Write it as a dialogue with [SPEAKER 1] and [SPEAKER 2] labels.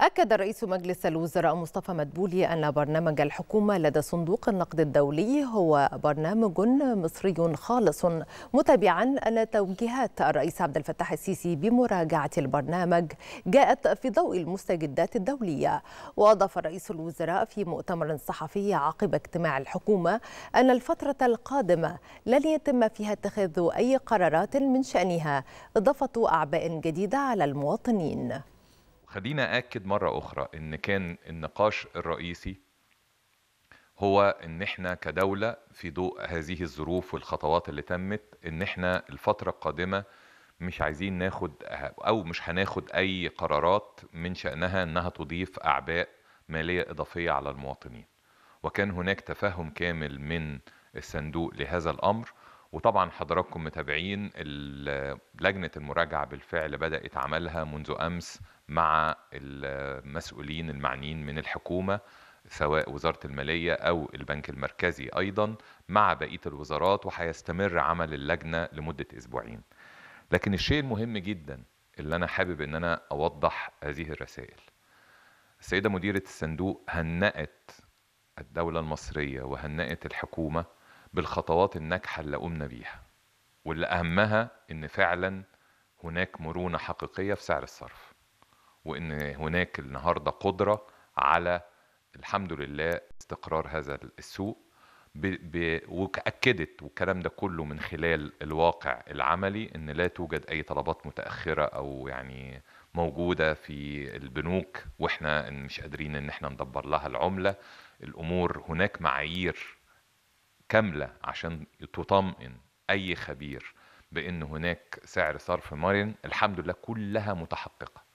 [SPEAKER 1] أكد رئيس مجلس الوزراء مصطفى مدبولي أن برنامج الحكومة لدى صندوق النقد الدولي هو برنامج مصري خالص متابعا أن توجيهات الرئيس عبد الفتاح السيسي بمراجعة البرنامج جاءت في ضوء المستجدات الدولية وأضاف رئيس الوزراء في مؤتمر صحفي عقب اجتماع الحكومة أن الفترة القادمة لن يتم فيها اتخاذ أي قرارات من شأنها إضافة أعباء جديدة على المواطنين
[SPEAKER 2] خلينا أكد مرة أخرى إن كان النقاش الرئيسي هو إن إحنا كدولة في ضوء هذه الظروف والخطوات اللي تمت إن إحنا الفترة القادمة مش عايزين ناخد أو مش هناخد أي قرارات من شأنها إنها تضيف أعباء مالية إضافية على المواطنين وكان هناك تفهم كامل من الصندوق لهذا الأمر وطبعا حضراتكم متابعين لجنة المراجعة بالفعل بدأت عملها منذ أمس مع المسؤولين المعنيين من الحكومه سواء وزاره الماليه او البنك المركزي ايضا مع بقيه الوزارات وهيستمر عمل اللجنه لمده اسبوعين. لكن الشيء المهم جدا اللي انا حابب ان انا اوضح هذه الرسائل. السيده مديره الصندوق هنأت الدوله المصريه وهنأت الحكومه بالخطوات الناجحه اللي قمنا بيها. واللي اهمها ان فعلا هناك مرونه حقيقيه في سعر الصرف. وان هناك النهارده قدره على الحمد لله استقرار هذا السوق ب... ب... واكدت والكلام ده كله من خلال الواقع العملي ان لا توجد اي طلبات متاخره او يعني موجوده في البنوك واحنا مش قادرين ان احنا ندبر لها العمله الامور هناك معايير كامله عشان تطمئن اي خبير بان هناك سعر صرف مرن الحمد لله كلها متحققه